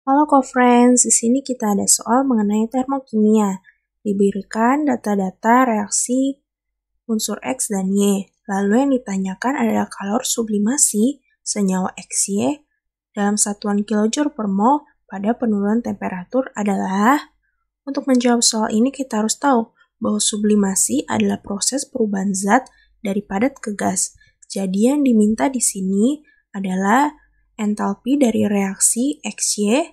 Halo co-friends, di sini kita ada soal mengenai termokimia. Diberikan data-data reaksi unsur X dan Y. Lalu yang ditanyakan adalah kalor sublimasi senyawa XY dalam satuan kilojoule per mol pada penurunan temperatur adalah untuk menjawab soal ini kita harus tahu bahwa sublimasi adalah proses perubahan zat dari padat ke gas. Jadi yang diminta di sini adalah entalpi dari reaksi XY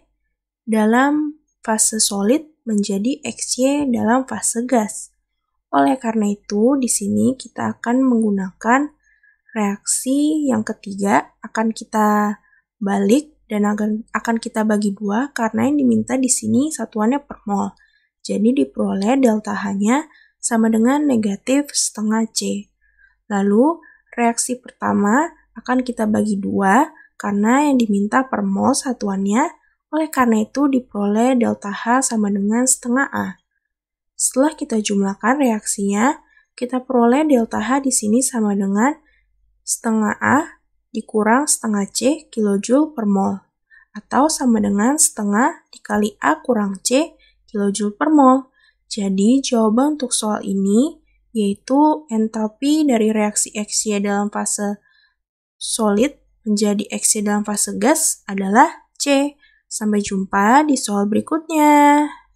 dalam fase solid menjadi XY dalam fase gas. Oleh karena itu, di sini kita akan menggunakan reaksi yang ketiga, akan kita balik dan akan, kita bagi dua karena yang diminta di sini satuannya per mol. Jadi diperoleh delta H-nya sama dengan negatif setengah C. Lalu, reaksi pertama akan kita bagi dua, karena yang diminta per mol satuannya, oleh karena itu diperoleh delta H sama dengan setengah A. Setelah kita jumlahkan reaksinya, kita peroleh delta H di sini sama dengan setengah A dikurang setengah C kilojoule per mol atau sama dengan setengah dikali A kurang C kilojoule per mol. Jadi jawaban untuk soal ini yaitu entalpi dari reaksi XY dalam fase solid menjadi X dalam fase gas adalah C. Sampai jumpa di soal berikutnya.